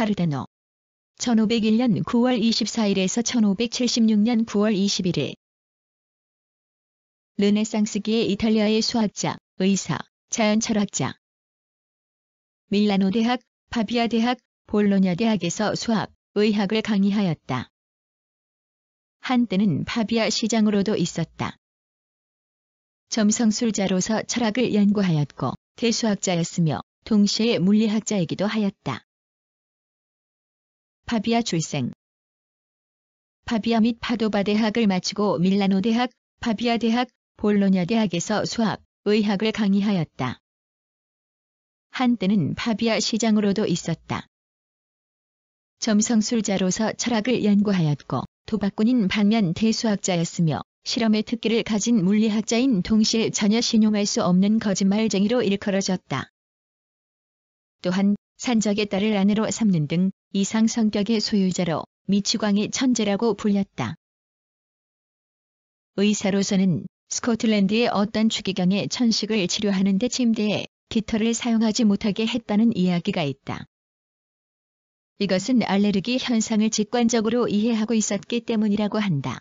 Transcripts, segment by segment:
카르데노. 1501년 9월 24일에서 1576년 9월 21일. 르네상스기의 이탈리아의 수학자, 의사, 자연철학자. 밀라노 대학, 파비아 대학, 볼로냐 대학에서 수학, 의학을 강의하였다. 한때는 파비아 시장으로도 있었다. 점성술자로서 철학을 연구하였고 대수학자였으며 동시에 물리학자이기도 하였다. 파비아 출생. 파비아 및 파도바 대학을 마치고 밀라노 대학, 파비아 대학, 볼로냐 대학에서 수학, 의학을 강의하였다. 한때는 파비아 시장으로도 있었다. 점성술자로서 철학을 연구하였고 도박꾼인 반면 대수학자였으며 실험의 특기를 가진 물리학자인 동시에 전혀 신용할 수 없는 거짓말쟁이로 일컬어졌다. 또한 산적의 딸을 아내로 삼는 등 이상 성격의 소유자로 미치광이 천재라고 불렸다. 의사로서는 스코틀랜드의 어떤 추기경의 천식을 치료하는 데 침대에 깃털을 사용하지 못하게 했다는 이야기가 있다. 이것은 알레르기 현상을 직관적으로 이해하고 있었기 때문이라고 한다.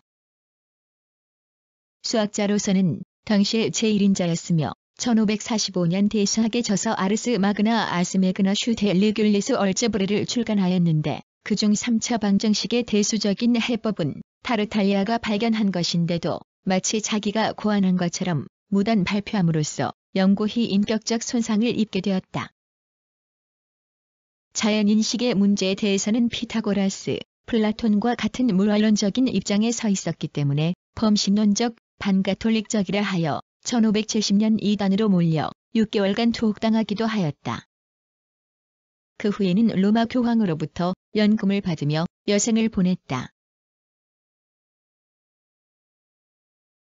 수학자로서는 당시의 제1인자였으며 1545년 대사하게 져서 아르스 마그나 아스메그나 슈델리귤리스 얼제브레를 출간하였는데 그 중 3차 방정식의 대수적인 해법은 타르탈리아가 발견한 것인데도 마치 자기가 고안한 것처럼 무단 발표함으로써 영구히 인격적 손상을 입게 되었다. 자연인식의 문제에 대해서는 피타고라스, 플라톤과 같은 물활론적인 입장에 서 있었기 때문에 범신론적, 반가톨릭적이라 하여 1570년 이단으로 몰려 6개월간 투옥당하기도 하였다. 그 후에는 로마 교황으로부터 연금을 받으며 여생을 보냈다.